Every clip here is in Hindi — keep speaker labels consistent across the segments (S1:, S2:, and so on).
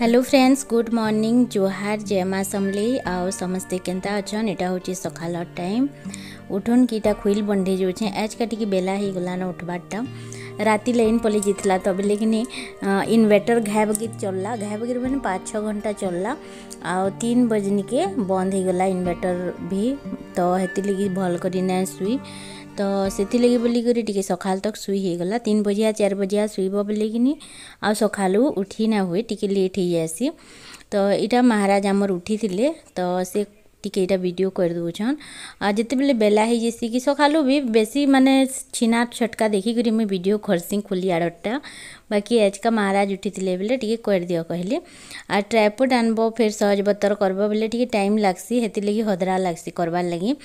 S1: hello friends good morning Johar জয় মা সমলেই আও সমস্তে কেন্তা অছন এটা হচ্ছে সকালর টাইম উঠুন কিটা খুইল বন্ধে যাচ্ছে আজকা টিকি বেলা হয়ে গলান উঠবারটা রাতে লাইন পলে যাইলা তবে লেকিনি ইনভেটর ঘাই বগির চললা ঘাই বগির মানে পাঁচ ছ ঘন্টা চললা আও তিন বজনিকে বন্ধ হয়ে গলা ইনভেটর ভি তো হেতির লাগি ভাল করি না শুই तो से लगे बोलिकर टे सका तक सुईगला तीन बजिया चार बजिया शुब बोलिकी आ सका उठी ना हुए टी लेट हो जासी तो यहाँ महाराज आम उठी थे तो से टे यहाँ भिड करदेन जिते बेले बेला कि सका भी बेसी मानने छिना छटका देखिक मुझे भिड खोरसी खोली आड़टा बाकी आज का महाराज उठी बेले टी करदि कहली आ ट्राइपोड आनबो फिर सहज बतर करब बोले टाइम लग्सी हेती लगी हदरा लग्सी करवार लगी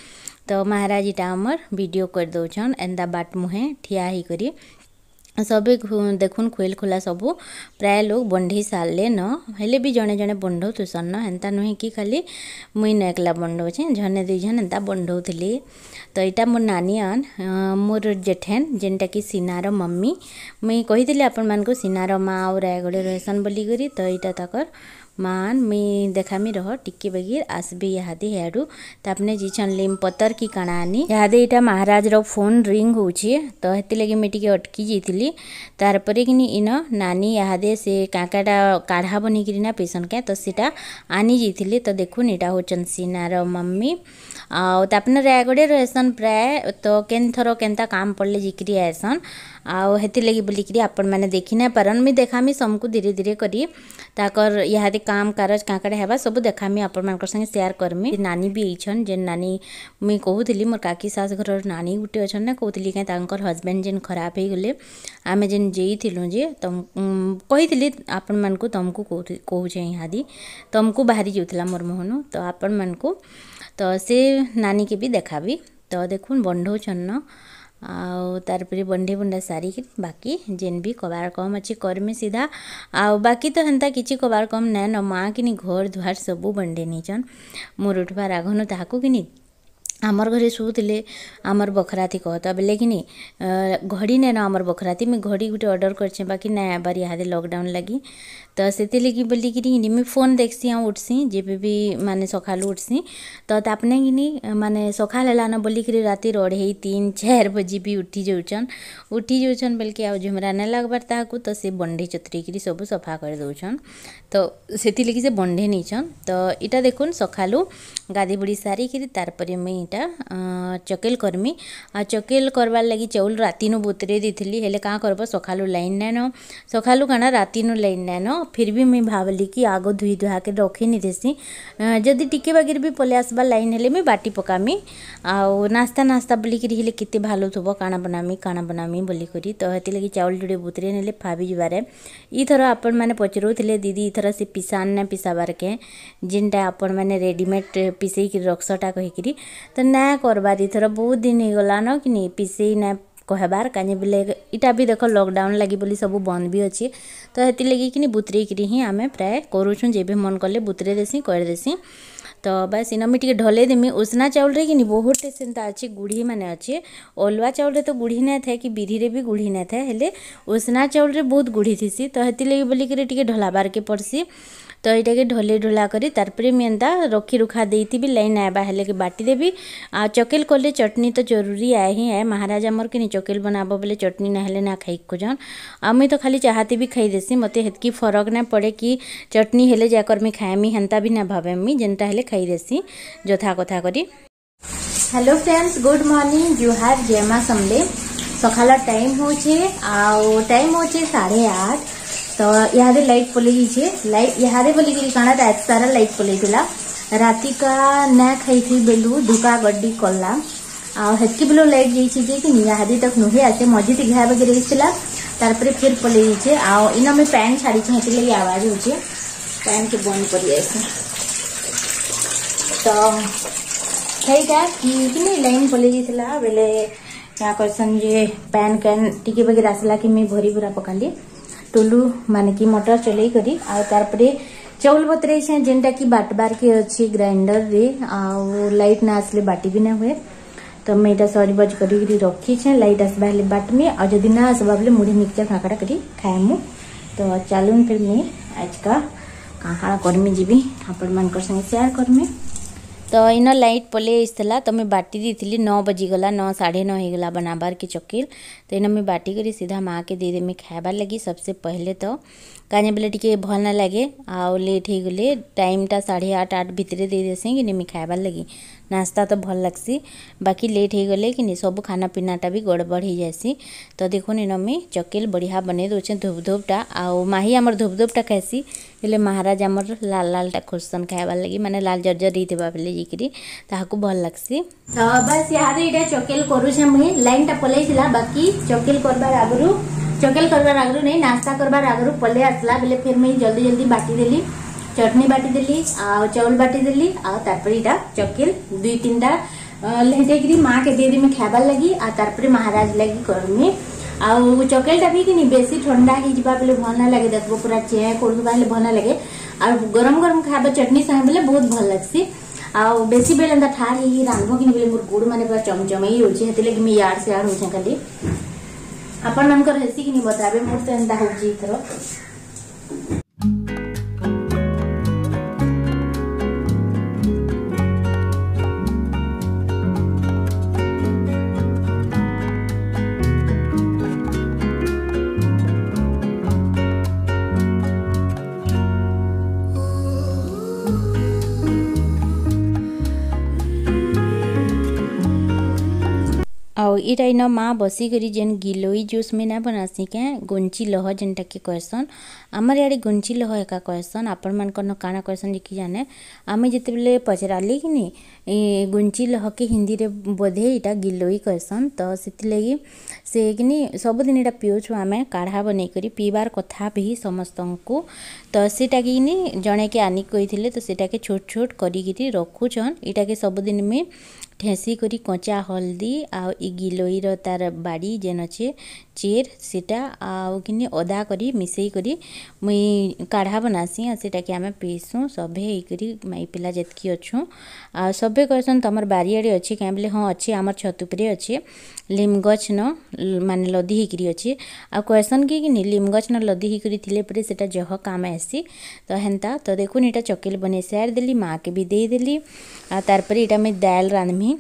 S1: ତ ମାହାରାଜ୍ ଇଟା ଆମର୍ ଭିଡ଼ିଓ କରିଦେଉଛନ୍ ଏନ୍ତା ବାଟ୍ ମୁହେଁ ଠିଆ ହେଇକରି ସବେ ଦେଖୁନ୍ ଖୁଏଲ୍ ଖୁଲା ସବୁ ପ୍ରାୟ ଲୋକ୍ ବଣ୍ଢେଇ ସାରିଲେନ ହେଲେ ବି ଜଣେ ଜଣେ ବଣ୍ଢଉଥିସନ୍ ନ ହେନ୍ତା ନୁହେଁ କି ଖାଲି ମୁଇଁ ନ ଏକଲା ବଣ୍ଢଉଛେଁ ଜଣେ ଦୁଇ ଜଣ ଏନ୍ତା ବଣ୍ଢଉଥିଲି ତ ଏଇଟା ମୋର ନାନିଅନ୍ ମୋର ଜେଠେନ୍ ଯେନ୍ଟାକି ସିନାର ମମ୍ମି ମୁଇଁ କହିଥିଲି ଆପଣମାନଙ୍କୁ ସିନାର ମା ଆଉ ରାୟଗଡ଼େ ରହେସନ୍ ବୋଲିକରି ତ ଏଇଟା ତାକର୍ मान मुई देखामी रह टिके बगिर आसबी इहादे हेडू तापने तो जी छनलिम पतर की कणानी इहादे इटा महाराज रो फोन रिंग होछे तो हेती लगे मैं टिके अटकी जाइली तार परे किनी इन नानी इहादे से काकाटा काढ़ा बनिकी ना पेसन के तो सीटा आनी जाइली तो देखुन इटा होचन सीनार मम्मी आउ तापने तो रायगड़े रहेसन प्राय तो केन थर केनता काम पड़ले जिक्री आएसन आती लगी बोल कर देखी ना पारन मुझ देखामी सबको धीरे धीरे कर काम कारज क्या कड़े हाँ सब देखामी आपण संगे सेयार करमी नानी भी यही जेन नानी मुझे कहूली मोर काकी सास घर नानी गोटे अच्छे कहती कहीं हजबैंड जेन खराब हो गले आम जेन जेलूँ जे तुम कही आपण मानक तुमको कहचे यहाँ तुमको बाहरी जाऊला मोर मोहन तो आपण मानक तो सी नानी के भी देखा भी तो देख बंधौन ना ଆଉ ତାର୍ପରେ ବଣ୍ଡେ ବଣ୍ଡା ସାରିକି ବାକି ଯେନ୍ ବି କବାର୍ କମ୍ ଅଛି କର୍ମି ସିଧା ଆଉ ବାକି ତ ହେନ୍ତା କିଛି କବାର୍ କମ୍ ନାଇଁନ ମାଆ କିନି ଘର୍ ଦୁଆର୍ ସବୁ ବଣ୍ଡେ ନେଇଛନ୍ ମୋର ଉଠ୍ବାର୍ ଆଗନୁ ତାହାକୁ କିନି हमर घरे ଶୁଉଥିଲେ ଆମର୍ ବଖରାତି କହତ ବେଲେ କିନି ଘଡ଼ି ନାଇଁନ ଆମର୍ ବଖରାତି ମୁଇଁ ଘଡ଼ି ଗୁଟେ ଅର୍ଡ଼ର୍ କରିଛେଁ ବାକି ନାଇଁ ଆଏବାର୍ ଇହାଦେ ଲକ୍ଡାଉନ୍ ଲାଗି ତ ସେଥିର୍ଲାଗି ବୋଲିକିରି କିନି ମୁଇଁ ଫୋନ୍ ଦେଖ୍ସି ଆଉ ଉଠ୍ସି ଯେବେ ବି ମାନେ ସଖାଲୁ ଉଠ୍ସି ତ ତାପ୍ନେ କିନି ମାନେ ସଖାଲ୍ ହେଲାନ ବୋଲିକିରି ରାତିର୍ ଅଢ଼େଇ ତିନ୍ ଚାର୍ ବଜେ ବି ଉଠି ଯାଉଛନ୍ ଉଠି ଯାଉଛନ୍ ବେଲ୍କେ ଆଉ ଝୁମ୍ରା ନାଇଁ ଲାଗ୍ବାର୍ ତାହାକୁ ତ ସେ ବଣ୍ଡେଇ ଚତ୍ରିକିରି ସବୁ ସଫା କରିଦେଉଛନ୍ ତ ସେଥିର୍ଲାଗି ସେ ବଣ୍ଡେଇ ନେଇଛନ୍ ତ ଇଟା ଦେଖୁନ୍ ସଖାଲୁ ଗାଧି ବୁଡ଼ି ସାରିକିରି ତାର୍ପରେ ମୁଇଁ ଇଟା ଚକେଲ୍ କର୍ମି ଆଉ ଚକେଲ୍ କର୍ବାର୍ ଲାଗି ଚାଉଲ୍ ରାତିନୁ ବତୁରେଇ ଦେଇଥିଲି ହେଲେ କାଁ କର୍ବ ସଖାଲୁ ଲାଇନ୍ ନାଇଁନ ସଖାଲୁ କାଣା ରାତିନୁ ଲାଇନ୍ ନାଇଁନ ଫିର୍ ବି ମୁଇଁ ଭାବ୍ଲି କି ଆଗ ଧୁଇ ଧୁଆକେ ରଖିନି ଦେସି ଯଦି ଟିକେ ବାଗିର୍ ବି ପଲେଇ ଆସ୍ବା ଲାଇନ୍ ହେଲେ ମୁଇଁ ବାଟି ପକାମି ଆଉ ନାସ୍ତା ନାସ୍ତା ବୋଲିକିରି ହେଲେ କେତେ ଭାଲ୍ ଥିବ କାଣା ବନାମି କାଣା ବନାମି ବୋଲିକରି ତ ହେଥିଲାଗି ଚାଉଲ୍ ଯୁଡ଼େ ବତୁରେଇ ନେଲେ ଫାବି ଯିବାରେ ଇଥର ଆପଣମାନେ ପଚରଉଥିଲେ ଦିଦି ଇଥର ସେ ପିସାନ୍ ନା ପିସାବାର୍କେ ଯେନ୍ଟା ଆପଣମାନେ ରେଡ଼ିମେଡ଼୍ ପିସେଇକିରି ରଖ୍ସଟା କହିକିରି ତ ତ ନା କର୍ବାର୍ ଇଥର ବହୁତ୍ ଦିନ୍ ହେଇଗଲାନ କି ନି ପିସେଇ ନାଇଁ କହେବାର୍ କାଁଯେ ବେଲେ ଇଟା ବି ଦେଖ ଲକ୍ଡାଉନ୍ ଲାଗି ବୋଲି ସବୁ ବନ୍ଦ୍ ବି ଅଛେ ତ ହେଥିର୍ଲାଗି କିନି ବୁତ୍ରେଇକିରି ହିଁ ଆମେ ପ୍ରାୟ କରୁଛୁଁ ଯେବେ ମନ୍ କଲେ ବୁତ୍ରେଇ ଦେସିଁ କରିଦେସିଁ तो बस इन मुझे ढलईदेमि उष्णा चाउल कि बहुत टेस्ट एंता अच्छे गुढ़ी मैंने अच्छे अलग चाउल तो गुढ़ी ना था कि बिरी भी गुढ़ी नहीं था उष्णा चाउल बहुत गुढ़ी थीसी तो हेती लगे बोलिकी ढलाबार के पड़सी तो यहाँ के ढले ढोला कर रखी रुखा दे थी लाइन आएबा हेल्ले कि बाटिदेवी आ चकेल कले चटनी तो जरूरी आए ही आए महाराज अमर कि चकेल बनाब बोले चटनी ना ना खाई खोजन आ मुई तो खाली चाहती भी खाईदेसी मत हेतकी फरक ना पड़े कि चटनी हेले जाकर मुझे खाएमी हेन्ता भी ना भावेमी जेनता हेल्ले खाई देसी जथा कथा करी हेलो फ्रेंड्स गुड मॉर्निंग यू हैव जेमा समले सकाल टाइम हो छे आ टाइम हो छे 8:30 तो यहारे लाइट पले ही छे लाइट यहारे बोली के काना रात सारा लाइट पले थीला राति का ना खाई थी बेलू धुका गड्डी कोला आ हेकी बलो लाइट जई छी जे कि निहादी तक नुहे आते मजी ती घर बगे रही छला तार पर फिर पले ही छे आ इना में पैन छाड़ी छी हेकी आवाज हो छे पैन के बंद करिए ऐसे तो सहीटा लाइन पलिजी बोले क्या कहसन जे पैन कैन टिके बगे आसला कि मुझे भरी भूरा पकाली टोलु मान कि मटर चलई करी आर पर चौल बतरे जेनटा कि बाट बार के अच्छे ग्राइंडर रे लाइट ना आसले बाटी भी ना हुए तो मैं यहाँ बज कर रखी छे लाइट आसवा हेल्ली बाटमी आदि ना आसवा बोले मुढ़ी मिक्सचर फाकड़ा कर खाए मु तो चलून फिर मुझ आज का कहाँ कर्मी जीवी आपण मान संगे सेयार करमी तो इन लाइट पलि तो मुझे बाटी दी नौ बजीगला नौ साढ़े नौ होगला बनाबार के चकिल तो इन मुझे बाटिक सीधा माँ के देदेमी खाबार लगी सबसे पहले तो कहीं बोले टी भल ना लगे आउ लेट हो गले टाइमटा साढ़े आठ आठ भितर दे कि मुई लगी नास्ता तो भल लग्सी बाकी लेट हो गले कि सब खाना पिनाटा भी गड़बड़ हो जासी तो देखो नी नमी चकेल बढ़िया बनई दौन धूपधूपटा आउ माही आम धूपधूपटा खाएसी बोले महाराज आम लाल लाल टा खोसन खाबार लगे लाल जर्जर जर ही थी बेले जाकि भल लग्सी तो बस यार ये चकेल करुचे मुझे लाइन टा पलैसी बाकी चकेल कर आगुरी चकेल करवार आगुरी नहीं नास्ता करवार आगुरी पलै आसला बोले फिर मुझे जल्दी जल्दी बाटीदेली चटनी बाटी आउ चाउल बाटिदेली आईटा चकेल दुई तीन टा लेटे माँ के देदेमी दे खाबार लगी आरपुर महाराज लगे करमी आउ चकेल टा भी कि बेसी ठंडा हो जा भल ना लगे देखो पूरा चे करा भल ना लगे आउ गरम गरम खाब चटनी बोले बहुत भल लगसी आउ बेसी बेल एंता ठार ही रांधो कि मोर गोड़ मैंने पूरा चमचम ही होती लगे मुझे इड से इड हो खाली आपण मानक हेसिकी बतावे मोर तो एंता होर ଆଉ ଇଟା ଇନ ମାଆ ବସିକରି ଯେନ୍ ଗିଲୋଇ ଜୁସ୍ ମିନା ବନାସି କେଁ ଗୁଞ୍ଚି ଲହ ଯେନ୍ଟାକି କହେସନ୍ ଆମର୍ ଇଆଡ଼େ ଗୁଞ୍ଚି ଲହ ଏକା କହେସନ୍ ଆପଣମାନଙ୍କର୍ନ କାଣା କହେସନ୍ ଯେ କି ଜାନେ ଆମେ ଯେତେବେଲେ ପଚରାଲି କିନି ଗୁଞ୍ଚି ଲହକେ ହିନ୍ଦୀରେ ବୋଧେ ଇଟା ଗିଲୋଇ କହେସନ୍ ତ ସେଥିଲାଗି ସେ କିନି ସବୁଦିନ ଇଟା ପିଉଛୁ ଆମେ କାଢ଼ା ବନେଇକରି ପିଇବାର୍ କଥା ବି ସମସ୍ତଙ୍କୁ ତ ସେଟାକି କିନି ଜଣେକେ ଆନି କହିଥିଲେ ତ ସେଟାକେ ଛୋଟ ଛୋଟ କରିକିରି ରଖୁଛନ୍ ଇଟାକେ ସବୁଦିନ ମୁଇଁ ঠেঁসি করি কঁচা হলদি আও ই গিলোইর তার বাড়ি যেন অছে চের সেটা আও কিনি অদা করি মিশাই করি মুই কাঢ়া বনাসি আর সেটাকে আমি পিইসু সবে হইকরি মাই পিলা যেতকি অছু আর সবে কহসন তোমার বাড়িআড়ে অছে কেন বলে হ্যাঁ অছে আমার ছত উপরে অছে লিম গছ ন মানে লদি হইকরি অছে আর কহসন কি কিনি লিম গছ ন লদি হইকরি থিলে পরে সেটা জহ কাম আসি তো হেনতা তো দেখুন এটা চকিল বনে সার দেলি মাকে বি দেই দেলি আর তারপরে এটা আমি ডাল রাঁধমি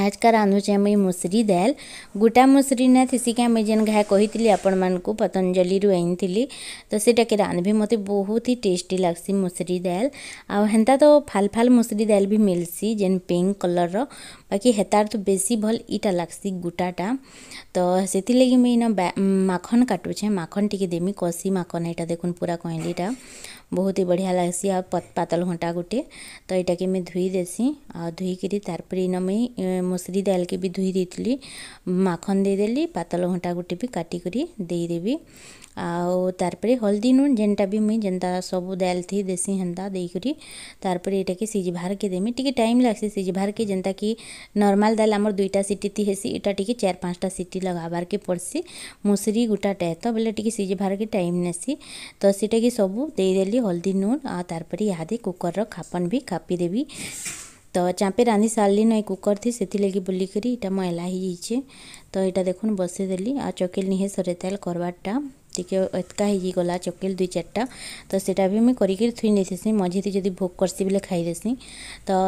S1: आज का रांधुचे मुई मुसरी दैल गोटा मुसरीनाथ इसी के जेन घाय कही आपण मानक पतंजलि आनी तो सीटा के रांधी मत बहुत ही टेस्टी लग्सी मुसरी दैल आंता तो फाल फाल मुसरी दैल भी मिलसी जेन पिंक कलर रो बाकी हेतार तो बेसी भल इटा लग्सी गोटाटा तो से लगी मुझे माखन काटुचे माखन टिके देमी कसी माखन ये देख पूरा कईलीटा ବହୁତ ହି ବଢ଼ିଆ ଲାଗ୍ସି ଆଉ ପାତଲ ଘଣ୍ଟା ଗୋଟେ ତ ଏଇଟାକେ ମୁଇଁ ଧୁଇ ଦେସି ଆଉ ଧୁଇକିରି ତାର୍ପରେ ଇନ ମୁଇଁ ମସୁରି ଦାଲକେ ବି ଧୁଇ ଦେଇଥିଲି ମାଖନ ଦେଇଦେଲି ପାତଲ ଘଣ୍ଟା ଗୋଟେ ବି କାଟିକରି ଦେଇଦେବି ଆଉ ତାର୍ପରେ ହଲ୍ଦି ନୁନ୍ ଯେନ୍ଟା ବି ମୁଇଁ ଯେନ୍ତା ସବୁ ଦାଏଲ୍ଥି ଦେସି ହେନ୍ତା ଦେଇକରି ତାର୍ପରେ ଇଟାକେ ସିଝିବାର୍କେ ଦେମି ଟିକେ ଟାଇମ୍ ଲାଗ୍ସି ସିଝିବାର୍କେ ଯେନ୍ତାକି ନର୍ମାଲ୍ ଦାଏଲ୍ ଆମର୍ ଦୁଇଟା ସିଟିତି ହେସି ଇଟା ଟିକେ ଚାର୍ ପାଞ୍ଚଟା ସିଟି ଲଗାବାର୍କେ ପଡ଼୍ସି ମୁସୁରି ଗୁଟାଟେ ତ ବେଲେ ଟିକେ ସିଝିବାର୍କେ ଟାଇମ୍ ନେସି ତ ସେଟାକି ସବୁ ଦେଇଦେଲି ହଲ୍ଦି ନୁନ୍ ଆଉ ତାର୍ପରେ ଇହାଦେ କୁକର୍ର ଖାପନ୍ ବି ଖାପିଦେବି ତ ଚାମ୍ପେ ରାନ୍ଧି ସାରିଲି ନାଇଁ କୁକର୍ ଥି ସେଥିଲାଗି ବୋଲିକରି ଇଟା ମଏଲା ହେଇଯାଇଛେ ତ ଇଟା ଦେଖୁନ୍ ବସେଇଦେଲି ଆଉ ଚକେଲ୍ ନିହେ ସରେଇ ତେଲ୍ କର୍ବାର୍ଟା टे अत्का होगा चकेल दुई चार तो सेटा भी मुझे करके थी नहीं मझे थी जब भोग करसी बोले खाईदेसी तो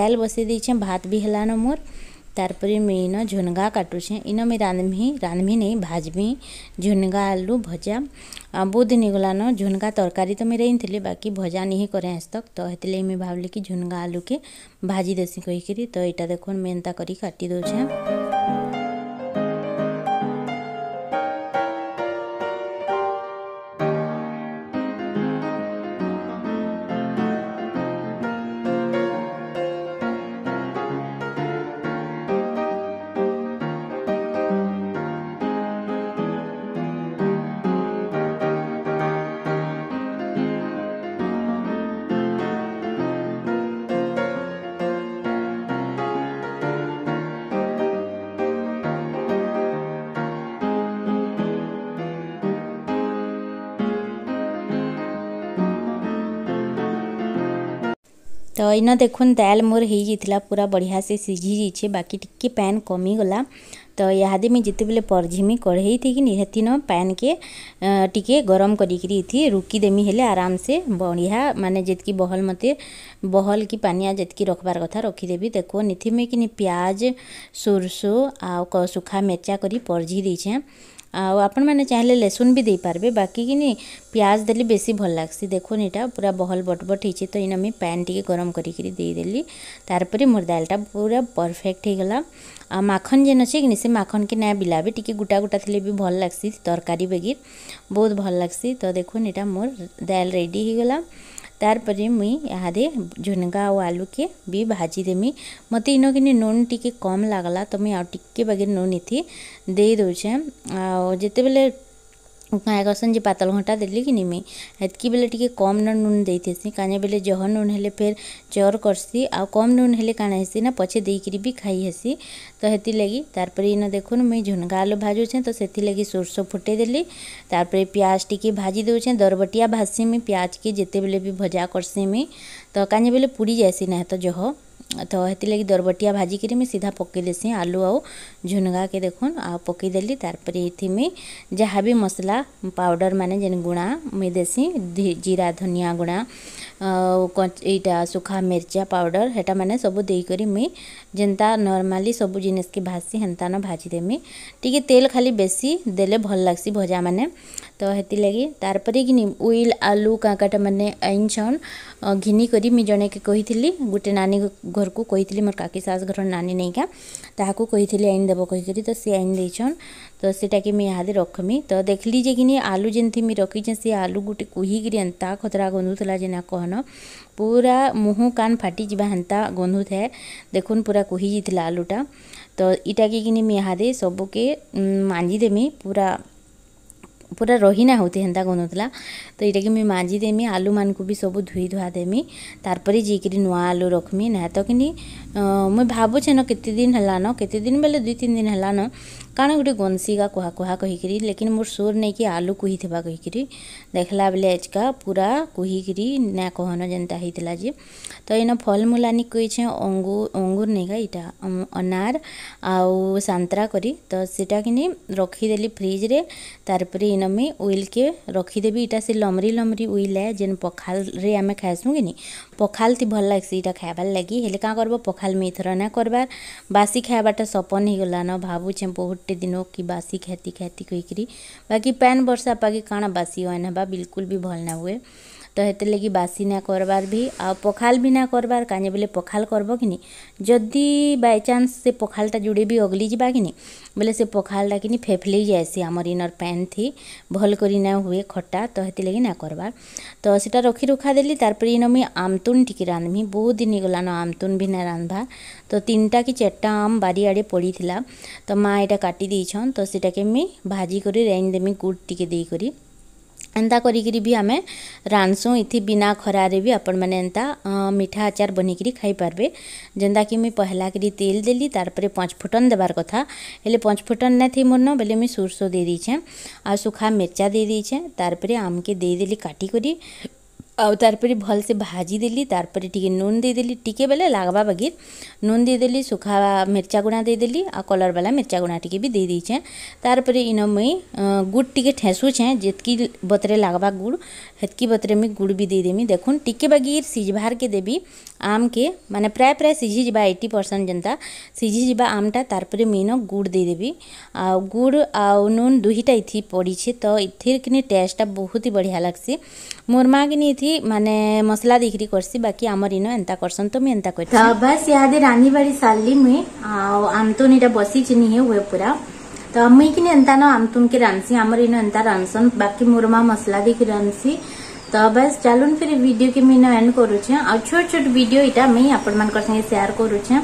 S1: दाल बसई भात भी हलान मोर तार पर मुझे इन झुनगा काटुचे इन मुझे रांधमी रांधमी नहीं भाजमी झुनगा आलू भजा बहुत दिन गलान झुनगा तरकारी तो मुझे रही थी बाकी भजा नहीं करें आज तक तो हेती लगे मुझे भावली कि झुनगा आलू के भाजीदेसी कहीकि तो यहाँ देख मुझे करी काटी दौ ତ ଇନ ଦେଖୁନ୍ ଦାଏଲ୍ ମୋର୍ ହେଇଯାଇଥିଲା ପୁରା ବଢ଼ିଆସେ ସିଝିଯାଇଛେ ବାକି ଟିକେ ପାଏନ୍ କମିଗଲା ତ ଇହାଦେ ମୁଇଁ ଯେତେବେଲେ ପରଝିମି କଢ଼େଇ ଥିକିନି ହେଥିନ ପାଏନ୍କେ ଟିକେ ଗରମ୍ କରିକିରି ଇଥି ରୁକିଦେମି ହେଲେ ଆରାମ୍ସେ ବଢ଼ିଆ ମାନେ ଯେତ୍କି ବହଲ୍ ମତେ ବହଲ୍ କି ପାନିଆ ଯେତ୍କି ରଖ୍ବାର୍ କଥା ରଖିଦେବି ଦେଖୁନ୍ ଇଥିମେ କିନି ପିଆଜ୍ ସୋର୍ଷୋ ଆଉ ସୁଖା ମିର୍ଚା କରି ପରଝି ଦେଇଛେଁ ଆଉ ଆପଣମାନେ ଚାହିଁଲେ ଲେସୁନ୍ ବି ଦେଇପାରିବେ ବାକି କିନି ପିଆଜ ଦେଲି ବେଶୀ ଭଲ ଲାଗ୍ସି ଦେଖୁନ୍ ଏଇଟା ପୁରା ବହଲ ବଟବଟ ହେଇଛି ତ ଏଇନା ମୁଇଁ ପ୍ୟାନ୍ ଟିକେ ଗରମ କରିକିରି ଦେଇଦେଲି ତାପରେ ମୋର ଡାଲଟା ପୁରା ପରଫେକ୍ଟ ହେଇଗଲା ଆଉ ମାଖନ୍ ଯେନ୍ ଅଛେ କିନି ସେ ମାଖନ୍କେ ନାଇଁ ବିଲାବେ ଟିକେ ଗୁଟା ଗୁଟା ଥିଲେ ବି ଭଲ ଲାଗ୍ସି ତରକାରୀ ବେଗିର୍ ବହୁତ ଭଲ ଲାଗ୍ସି ତ ଦେଖୁନ୍ ଏଇଟା ମୋର ଡାଲ୍ ରେଡ଼ି ହେଇଗଲା तार पर मुई यहाँ झुनका आउ आलू के भी भाजीदेमी मत इन कि नुन टी कम लगला तो मुझे आगे नुन इतनी दे दौचे आते बिल्कुल କାଁ କର୍ସନ୍ ଯେ ପାତଲ୍ ଘଣ୍ଟା ଦେଲି କି ନିମି ହେତ୍କି ବେଲେ ଟିକେ କମ୍ ନ ନୁନ୍ ଦେଇଥିସି କାଁଯେ ବେଲେ ଜହ ନୁନ୍ ହେଲେ ଫେର୍ ଜର୍ କର୍ସି ଆଉ କମ୍ ନୁନ୍ ହେଲେ କାଣା ହେସି ନା ପଛେ ଦେଇକିରି ବି ଖାଇ ହେସି ତ ହେଥିର୍ଲାଗି ତାର୍ପରେ ଇନ ଦେଖୁନ୍ ମୁଇଁ ଝୁନ୍ଗା ଆଲୁ ଭାଜୁଛେଁ ତ ସେଥିର୍ଲାଗି ସୋର୍ଷ ଫୁଟେଇ ଦେଲି ତାର୍ପରେ ପିଆଜ୍ ଟିକେ ଭାଜି ଦେଉଛେଁ ଦରବଟିଆ ଭାଜ୍ସିମି ପିଆଜ୍କେ ଯେତେବେଲେ ବି ଭଜା କର୍ସିମି ତ କାଁଯେ ବେଲେ ପୁଡ଼ି ଯାଏସି ନାଇଁ ତ ଜହ तो हेती लगी दरबटिया भाजिकी मुझे सीधा पकईदेसी आलु आउ झुनगा के देख आकईदेली तारे मुई जहाँ भी मसला पाउडर मैंने जेन गुणा मुई देसी जीरा धनिया गुणा यहाँ सुखा मिर्चा पाउडर हेटा मैंने सब देकर मुई जेनता नर्माली सब जिनके भासी हेनता न भाजीदेमी टी तेल खाली बेसी दे भल लग्सी भजा मैंने तो हेती लगी तारे कि उल आलु का मैंने आईन छन ଘିନି କରି ମୁଇଁ ଜଣେକେ କହିଥିଲି ଗୋଟେ ନାନୀ ଘରକୁ କହିଥିଲି ମୋର କାକି ଶାଶ ଘର ନାନୀ ନେଇକା ତାହାକୁ କହିଥିଲି ଆଇନ ଦେବ କହିକରି ତ ସେ ଆଇନ ଦେଇଛନ୍ ତ ସେଟାକେ ମୁଇଁ ଇହାଦେ ରଖ୍ମି ତ ଦେଖିଲି ଯେ କିନି ଆଲୁ ଯେମିତି ମୁଇଁ ରଖିଛେଁ ସେ ଆଲୁ ଗୋଟେ କୁହିକିରି ଏନ୍ତା ଖତରା ଗନ୍ଧୁଥିଲା ଯେନା କହନ ପୁରା ମୁହଁ କାନ ଫାଟିଯିବା ହେନ୍ତା ଗନ୍ଧୁଥାଏ ଦେଖୁନ୍ ପୁରା କୁହିଯାଇଥିଲା ଆଲୁଟା ତ ଇଟାକେ କିନି ମୁଇଁ ଇହାଦେ ସବୁକେ ମାଞ୍ଜିଦେମି ପୁରା ପୁରା ରହିନା ହଉଥି ହେନ୍ତା ଗନୁଥିଲା ତ ଏଇଟାକି ମୁଇଁ ମାଜି ଦେମି ଆଲୁମାନଙ୍କୁ ବି ସବୁ ଧୁଇ ଧୁଆ ଦେମି ତାର୍ପରେ ଯାଇକିରି ନୂଆ ଆଲୁ ରଖ୍ମି ନାଇଁ ତ କିନି ମୁଇଁ ଭାବୁଛେନ କେତେ ଦିନ ହେଲାନ କେତେ ଦିନ ବେଲେ ଦୁଇ ତିନି ଦିନ ହେଲାନ कण गोटे गंसिका कुहा कुहा कहीकि लेकिन मोर सोर नहीं कि आलू कुही थी कहीकि देखला बेले आजका पूरा कुहकर ना कहन जेनता होता जी तो ये फलमूलानी कहीछे अंगूर अंगूर नहीं का यहाँ अनार आउ सतरा कर तो सीटा कि रखीदेली फ्रिज्रे तार इन मुई उइल के रखिदेवी इटा से लमरी लमरी उइल है जेन पखाल आम खाएसू कि पखाल थी भल लगे यहाँ खाबार लगी हेले क्या कर पखाल मुई थर ना करबार बासी खाबार सपन हो गलान भावुछे बहुत गोटे दिन कि बासी खेती खेती कहीकि बाकी पैन बर्षा पाकि काण बासी वाइन हाँ बिल्कुल भी भल ना हुए ତ ହେଥିର୍ଲାଗି ବାସି ନା କର୍ବାର୍ ବି ଆଉ ପଖାଲ୍ ବି ନା କର୍ବାର୍ କାଁଯେ ବେଲେ ପଖାଲ୍ କର୍ବ କିନି ଯଦି ବାଇଚାନ୍ସ ସେ ପଖାଲ୍ଟା ଯୁଡ଼େ ବି ଅଗ୍ଲି ଯିବା କିନି ବେଲେ ସେ ପଖାଲ୍ଟା କିନି ଫେଫ୍ଲେଇ ଯାଏସି ଆମର୍ ଇନର୍ ପାଏନ୍ ଥି ଭଲ୍ କରି ନା ହୁଏ ଖଟା ତ ହେଥିର୍ଲାଗି ନା କର୍ବାର୍ ତ ସେଟା ରଖି ରୁଖା ଦେଲି ତାର୍ପରେ ଇନ ମୁଇଁ ଆମ୍ତୁନ୍ ଟିକେ ରାନ୍ଧ୍ମି ବହୁତ୍ ଦିନ୍ ହେଇଗଲାନ ଆମ୍ତୁନ୍ ବି ନା ରାନ୍ଧ୍ବା ତ ତିନ୍ଟା କି ଚାର୍ଟା ଆମ୍ ବାରିଆଡ଼େ ପଡ଼ିଥିଲା ତ ମା' ଇଟା କାଟି ଦେଇଛନ୍ ତ ସେଟାକେ ମୁଇଁ ଭାଜି କରି ରାନ୍ଧିଦେମି ଗୁଡ଼୍ ଟିକେ ଦେଇକରି एंता करी भी आम रांसू इत बिना खरारे भी आपण मैंने मीठा आचार बनकर खाईपरबे जेनता कि मुझ पहला तेल देली तार पंचफुटन देवार कथा हेल्ले पंचफुटन ना थी मोरन बोले मुझे सोरसो दे दीछे आ सुखा मिर्चा दे छे तार आम के देदेली काटिकी आरपर भल से भाजी देली तार टे नून देदेली टिके बेले लगवा बगिर नून देदेली सुखा मिर्चा गुणा देदेली आ कलर वाला मिर्चा गुणा टिके भी दे दीछे तार पर इन मुई गुड़ टिके ठेसुछे जितकी बतरे लगवा गुड़ हेतक बतरे मुई गुड़ भी देदेमी देख टिके बगिर सीझार के देवी आम के मैंने प्राय प्राय सीझी जा एट्टी जनता सीझी जा आमटा तार पर मुई न गुड़ देदेवी आ गुड़ आ नून दुईटा इथ पड़ी तो इथिर कि टेस्टा बहुत ही बढ़िया लग्सी मोर माँ ଦେଇକି ମାନେ ମସଲା ଦେଇକିରି କର୍ସି ବାକି ଆମର ଇନ ଏନ୍ତା କରସନ୍ ତ ମୁଇଁ ଏନ୍ତା କରି ବାସ୍ ଇହାଦେ ରାନ୍ଧି ରାନ୍ଧିବାରି ସାରିଲି ମୁଇଁ ଆଉ ଆନ୍ତୁନ୍ ଇଟା ନି ହିଁ ହୁଏ ପୁରା ତ ମୁଇଁ କିନି ଏନ୍ତା ନ କେ ରାନ୍ଧସି ଆମର ଇନ ଏନ୍ତା ରାନ୍ଧସନ୍ ବାକି ମୋର ମା ମସଲା ଦେଇକି ରାନ୍ଧସି ତ ବାସ୍ ଚାଲୁନ୍ ଭିଡ଼ିଓ କେ ମୁଇଁ ଏଣ୍ଡ କରୁଛେଁ ଆଉ ଛୋଟ ଛୋଟ ଭିଡ଼ିଓ ଇଟା ମୁଇଁ ଆପଣମାନଙ୍କର ସାଙ୍ଗେ ସେୟାର କରୁଛେଁ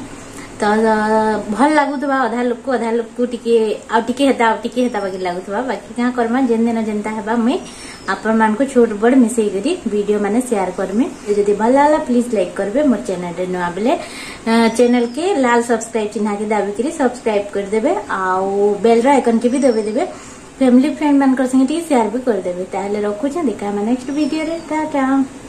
S1: भल लगुवा अधा लोक अधा लोक टे बाकी लगुवा बाकी क्या करमा जेन दिन जेनता है मुई आपण छोट बड़ मिसेकर भिड मैंने सेयार करमी जब भल लगे प्लीज लाइक करेंगे मोर चेल ना बेले चेल के लाल सब्सक्राइब चिन्ह के कर सब्सक्राइब करदे आल रकन के भी दबेदे फैमिली फ्रेंड मान संगे सेयार भी करदे रखुचे देखा नेक्स्ट भिडियो